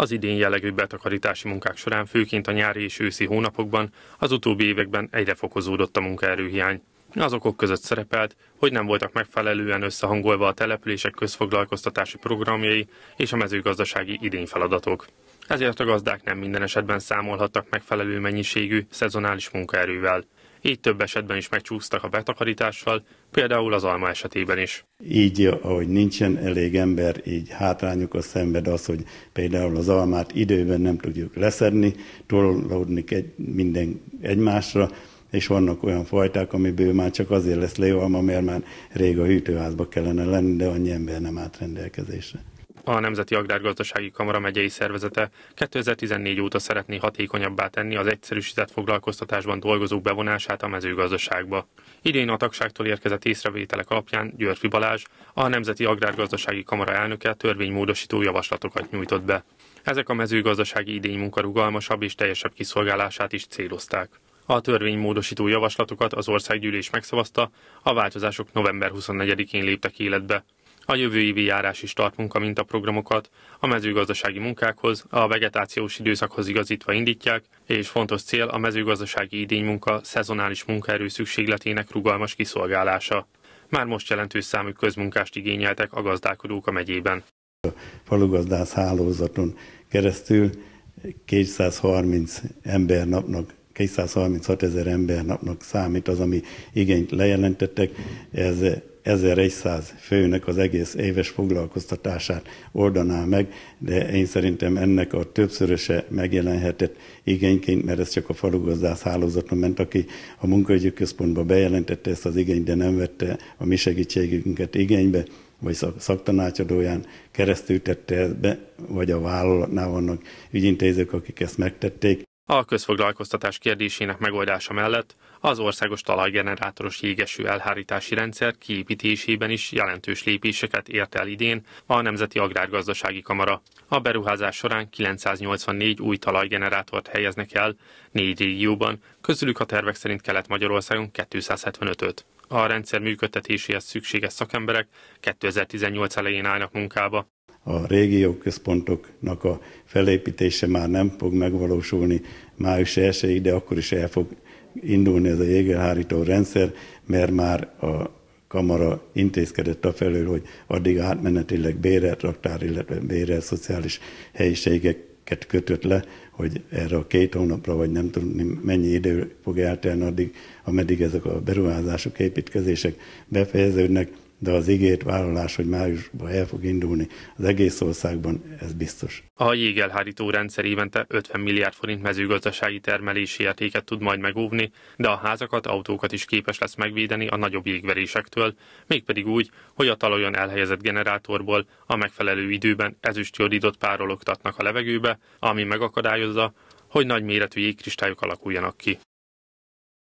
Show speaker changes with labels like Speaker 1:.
Speaker 1: Az idén jellegű betakarítási munkák során, főként a nyári és őszi hónapokban, az utóbbi években egyre fokozódott a munkaerőhiány. Az okok között szerepelt, hogy nem voltak megfelelően összehangolva a települések közfoglalkoztatási programjai és a mezőgazdasági idényfeladatok. Ezért a gazdák nem minden esetben számolhattak megfelelő mennyiségű, szezonális munkaerővel így több esetben is megcsúsztak a betakarítással, például az alma esetében
Speaker 2: is. Így, ahogy nincsen elég ember, így hátrányuk a szenved az, hogy például az almát időben nem tudjuk leszedni, tolódni egy, minden egymásra, és vannak olyan fajták, amiből már csak azért lesz lealma, mert már rég a hűtőházba kellene lenni, de annyi ember nem állt rendelkezésre
Speaker 1: a Nemzeti Agrárgazdasági Kamara megyei szervezete 2014 óta szeretné hatékonyabbá tenni az egyszerűsített foglalkoztatásban dolgozók bevonását a mezőgazdaságba. Idén a tagságtól érkezett észrevételek alapján Györfi Balázs, a Nemzeti Agrárgazdasági Kamara elnöke törvénymódosító javaslatokat nyújtott be. Ezek a mezőgazdasági idény munka rugalmasabb és teljesebb kiszolgálását is célozták. A törvénymódosító javaslatokat az országgyűlés megszavazta, a változások november 24-én léptek életbe. A jövő évi járás is tart mintaprogramokat, a mezőgazdasági munkákhoz, a vegetációs időszakhoz igazítva indítják, és fontos cél a mezőgazdasági idénymunka szezonális munkaerő szükségletének rugalmas kiszolgálása. Már most jelentős számú közmunkást igényeltek a gazdálkodók a megyében. A
Speaker 2: falugazdász hálózaton keresztül 230 ember napnak 236 ezer embernapnak számít az, ami igényt lejelentettek, ez 1100 főnek az egész éves foglalkoztatását oldaná meg, de én szerintem ennek a többszöröse megjelenhetett igényként, mert ez csak a falugazdász hálózaton ment, aki a munkaügyi központba bejelentette ezt az igényt, de nem vette a mi segítségünket igénybe, vagy szaktanácsadóján keresztül tette be, vagy a vállalatnál vannak ügyintézők, akik ezt megtették
Speaker 1: a közfoglalkoztatás kérdésének megoldása mellett az országos talajgenerátoros jégeső elhárítási rendszer kiépítésében is jelentős lépéseket ért el idén a Nemzeti Agrárgazdasági Kamara. A beruházás során 984 új talajgenerátort helyeznek el négy régióban, közülük a tervek szerint Kelet-Magyarországon 275-öt. A rendszer működtetéséhez szükséges szakemberek 2018 elején állnak munkába
Speaker 2: a központoknak a felépítése már nem fog megvalósulni május 1 de akkor is el fog indulni ez a jégelhárító rendszer, mert már a kamara intézkedett a felől, hogy addig átmenetileg bérelt raktár, illetve bérelt szociális helyiségeket kötött le, hogy erre a két hónapra, vagy nem tudni mennyi idő fog eltelni addig, ameddig ezek a beruházások, építkezések befejeződnek, de az ígért vállalás, hogy májusban el fog indulni az egész országban, ez biztos.
Speaker 1: A jégelhárító rendszer évente 50 milliárd forint mezőgazdasági termelési értéket tud majd megóvni, de a házakat, autókat is képes lesz megvédeni a nagyobb jégverésektől, mégpedig úgy, hogy a talajon elhelyezett generátorból a megfelelő időben ezüstjodidot párologtatnak a
Speaker 2: levegőbe, ami megakadályozza, hogy nagy méretű jégkristályok alakuljanak ki.